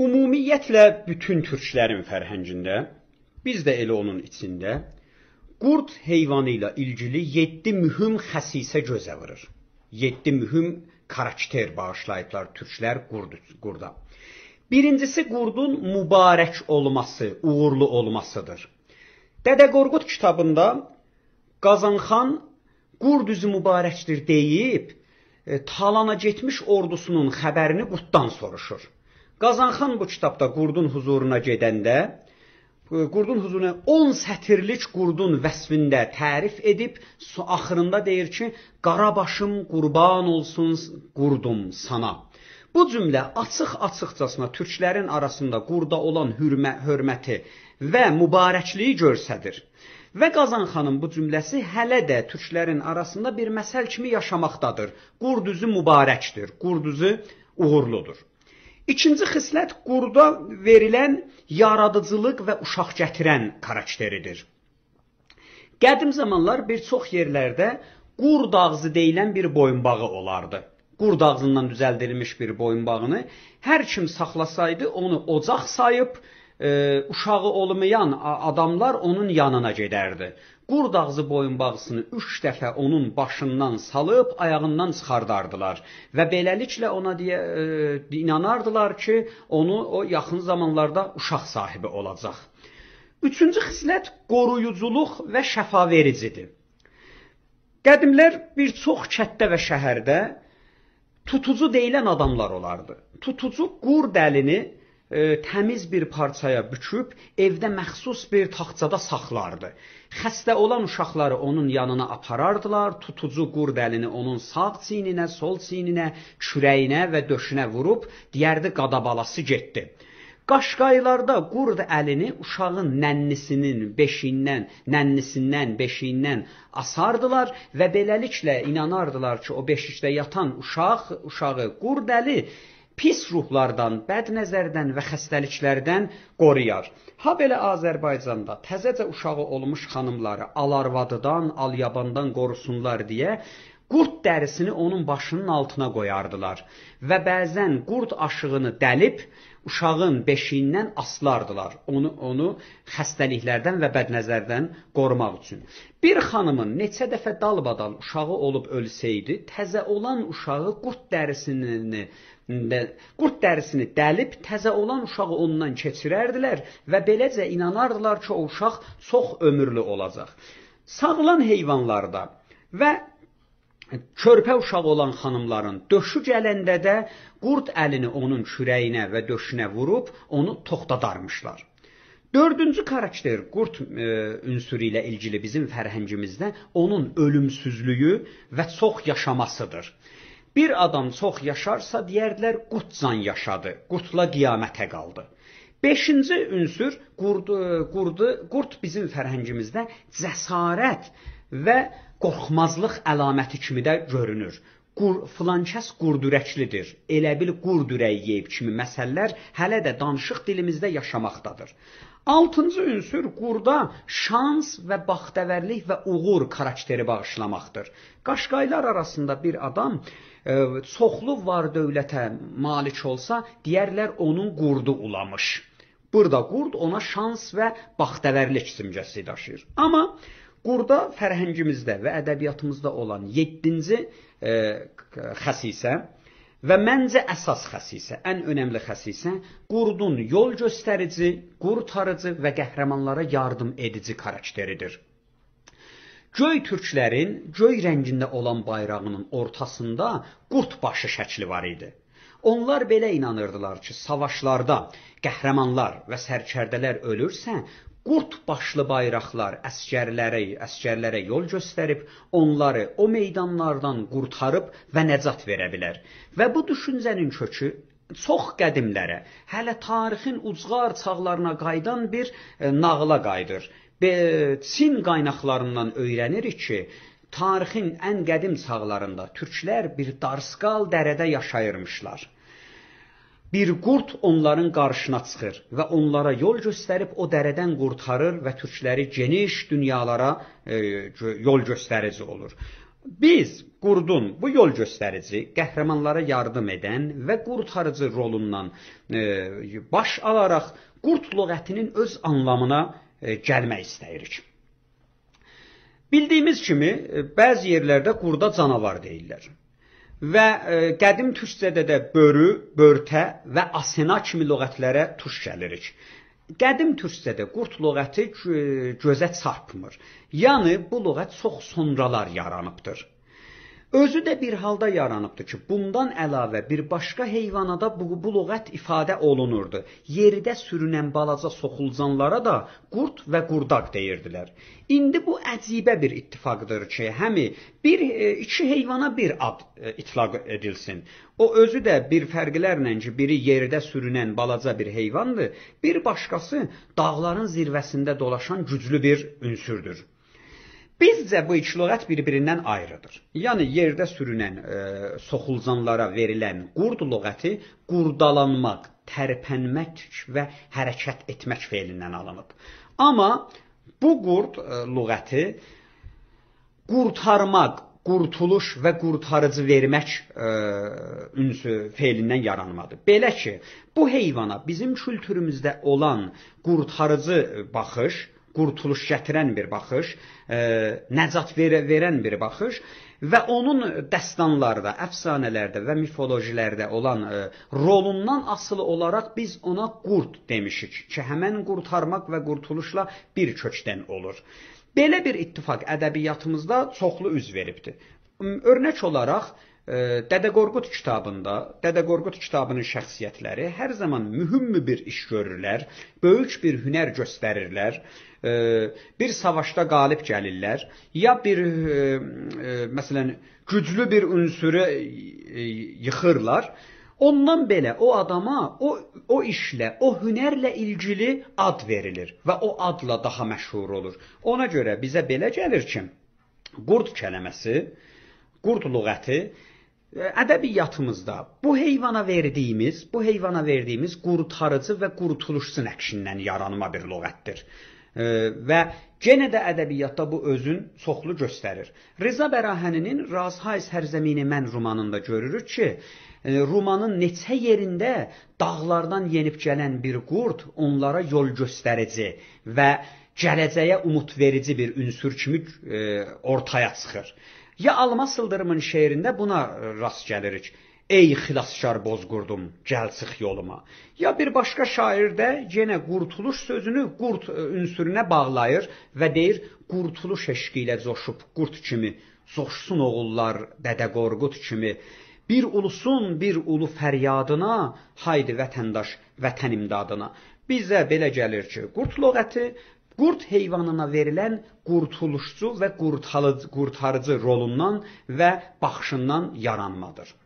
Ümumiyyətlə bütün türklərin fərhəngində, biz də elə onun içində qurd heyvanı ilə ilgili 7 mühüm xəssisə gözə vurur. 7 mühüm karakter bağışlayıblar türklər qurd qurda. Birincisi qurdun mübarək olması, uğurlu olmasıdır. Dədə Qorqud kitabında Qazanxan qurd üzü mübarəkdir deyib, e, Talana getmiş ordusunun xəbərini qurddan soruşur. Qazanxan bu kitabda qurdun huzuruna gedəndə e, qurdun huzuruna 10 sətirlik qurdun vəsfində tərif edib, axırında deyir ki, Qarabaşım qurban olsun qurdum sana. Bu cümlə açıq-açıqcasına türklərin arasında qurda olan hürmə, hörməti və mübarəkliyi göstərir. Və Qazanxanın bu cümləsi hələ də türklərin arasında bir məsəl kimi yaşamaqdadır. Qurduzu mübarəkdir, qurduzu uğurludur. İkinci xislət qurda verilən yaradıcılıq və uşaq gətirən karakteridir. Qədim zamanlar bir çox yerlərdə qurd ağzı deyilən bir boyunbağı olardı. Qurd ağzından düzəldilmiş bir boyunbağını hər kim saxlasaydı onu ocaq sayıb e, uşağı olmayan adamlar onun yanına gedərdi. Qurdağzı boyunbağısını üç dəfə onun başından salıb ayağından çıxardardılar və beləliklə ona deyə e, inanardılar ki, onu o yaxın zamanlarda uşaq sahibi olacaq. Üçüncü xislət qoruyuculuq və şəfavericidir. Qədimlər bir çox kətdə və şəhərdə tutucu deyilən adamlar olardı. Tutucu qurd əlini E, təmiz bir parçaya büküb evdə məxsus bir taxçada saxlardı. Xəstə olan uşaqları onun yanına aparardılar, tutucu qurd əlini onun sağ çiyninə, sol çiyninə, kürəyinə və döşünə vurub deyərdi qadabalası getdi. Qaşqaylarda qurd əlini uşağın nənnisinin beşindən, nənnisindən, beşiyindən asardılar və beləliklə inanardılar ki, o beşikdə yatan uşaq, uşağı qurd əli pis ruhlardan, bədnəzərdən və xəstəliklərdən qoruyar. Ha belə Azərbaycanda təzəcə uşağı olmuş xanımları alarvadıdan, alyabandan qorusunlar deyə qurd dərisini onun başının altına qoyardılar və bəzən qurd aşığını dəlib uşağın beşiyindən aslardılar. Onu, onu xəstəliklərdən və bədnəzərdən qorumaq üçün. Bir xanımın neçə dəfə dalbadal uşağı olub ölsəydi, təzə olan uşağı qurt dərisini qurt dərisini dəlib təzə olan uşağı ondan keçirərdilər və beləcə inanardılar ki, o uşaq çox ömürlü olacaq. Sağlan heyvanlarda və körpə uşağı olan xanımların döşü gələndə də qurd əlini onun kürəyinə və döşünə vurub onu toxtadarmışlar. Dördüncü karakter qurd e, ünsürü ilə ilgili bizim fərhəngimizdə onun ölümsüzlüyü və çox yaşamasıdır. Bir adam çox yaşarsa deyərdilər qurdcan yaşadı, qurdla qiyamətə qaldı. Beşinci ünsür qurdu, qurdu, qurd bizim fərhəngimizdə cəsarət və qorxmazlıq əlaməti kimi də görünür. Qur filankəs qurdürəklidir. Elə bil qurdürək yeyib kimi məsələlər hələ də danışıq dilimizdə yaşamaqdadır. 6-cı ünsür qurda şans və baxtəvərlik və uğur xarakteri bağışlamaqdır. Qaşqaylar arasında bir adam e, çoxlu var dövlətə malik olsa, deyərlər onun qurdu ulamış. Burada qurd ona şans və baxtəvərlik simgəsi daşıyır. Amma Burada fərhəngimizdə və ədəbiyyatımızda olan 7-ci e, xəsisə və məncə əsas xəsisə, ən önəmli xəsisə qurdun yol göstərici, qurtarıcı və qəhrəmanlara yardım edici xarakteridir. Göy türklərin göy rəngində olan bayrağının ortasında qurd başı şəkli var idi. Onlar belə inanırdılar ki, savaşlarda qəhrəmanlar və sərkərdələr ölürsə, qurd başlı bayraqlar əskərləri, əskərlərə yol göstərib, onları o meydanlardan qurtarıb və nəcat verə bilər. Və bu düşüncənin kökü çox qədimlərə, hələ tarixin ucqar çağlarına qayıdan bir e, nağıla qayıdır. Çin qaynaqlarından öyrənirik ki, tarixin ən qədim çağlarında türklər bir darskal dərədə yaşayırmışlar. Bir qurd onların qarşına çıxır və onlara yol göstərib o dərədən qurtarır və türkləri geniş dünyalara e, yol göstərici olur. Biz qurdun bu yol göstərici, qəhrəmanlara yardım edən və qurtarıcı rolundan e, baş alaraq qurd lüğətinin öz anlamına e, gəlmək istəyirik. Bildiyimiz kimi e, bəzi yerlərdə qurda canavar deyirlər və e, qədim türkçədə də börü, börtə və asena kimi lüğətlərə tuş gəlirik. Qədim türkçədə qurd lüğəti gözə çarpmır. Yəni bu lüğət çox sonralar yaranıbdır. Özü də bir halda yaranıbdır ki, bundan əlavə bir başqa heyvanada bu, bu lüğət ifadə olunurdu. Yerdə sürünən balaca soxulcanlara da qurd və qurdaq deyirdilər. İndi bu əcibə bir ittifaqdır ki, həmi bir e, iki heyvana bir ad e, itlaq edilsin. O özü də bir fərqlərlə ki, biri yerdə sürünən balaca bir heyvandır, bir başqası dağların zirvəsində dolaşan güclü bir ünsürdür. Bizcə bu iki lüğət bir-birindən ayrıdır. Yəni yerdə sürünən, e, soxulcanlara verilən qurd lüğəti qurdalanmaq, tərpənmək və hərəkət etmək feilindən alınıb. Amma bu qurd e, lüğəti qurtarmaq, qurtuluş və qurtarıcı vermək e, ünsü feilindən yaranmadı. Belə ki, bu heyvana bizim kültürümüzdə olan qurtarıcı e, baxış qurtuluş gətirən bir baxış, e, nəcat ver verən bir baxış və onun dəstanlarda, əfsanələrdə və mifolojilərdə olan e, rolundan asılı olaraq biz ona qurd demişik ki, həmin qurtarmaq və qurtuluşla bir kökdən olur. Belə bir ittifaq ədəbiyyatımızda çoxlu üz veribdi. Örnək olaraq e, Dədə Qorqud kitabında, Dədə Qorqud kitabının şəxsiyyətləri hər zaman mühüm bir iş görürlər, böyük bir hünər göstərirlər, bir savaşda qalib gəlirlər, ya bir məsələn güclü bir ünsürü yıxırlar. Ondan belə o adama o o işlə, o hünərlə ilgili ad verilir və o adla daha məşhur olur. Ona görə bizə belə gəlir ki, qurd kəlməsi, qurd lüğəti ədəbiyyatımızda bu heyvana verdiyimiz, bu heyvana verdiyimiz qurtarıcı və qurtuluşçu nəqşindən yaranma bir lüğətdir. Və Genə də ədəbiyyatda bu özün çoxlu göstərir. Rıza Bərahəninin Razhais Hərzəmini mən romanında görürük ki, e, romanın neçə yerində dağlardan yenib gələn bir qurd onlara yol göstərici və gələcəyə ümidverici bir ünsür kimi e, ortaya çıxır. Ya Alma Sıldırımın şeirində buna rast gəlirik. Ey xilaskar bozqurdum, gəl çıx yoluma. Ya bir başqa şairdə yenə qurtuluş sözünü qurt e, ünsürünə bağlayır və deyir: "Qurtuluş eşqi ilə coşub qurt kimi, coşsun oğullar Dədə Qorqud kimi. Bir ulusun bir ulu fəryadına, haydi vətəndaş, vətən imdadına." Bizə belə gəlir ki, qurt lüğəti qurd heyvanına verilən qurtuluşçu və qurtarıcı rolundan və baxışından yaranmadır.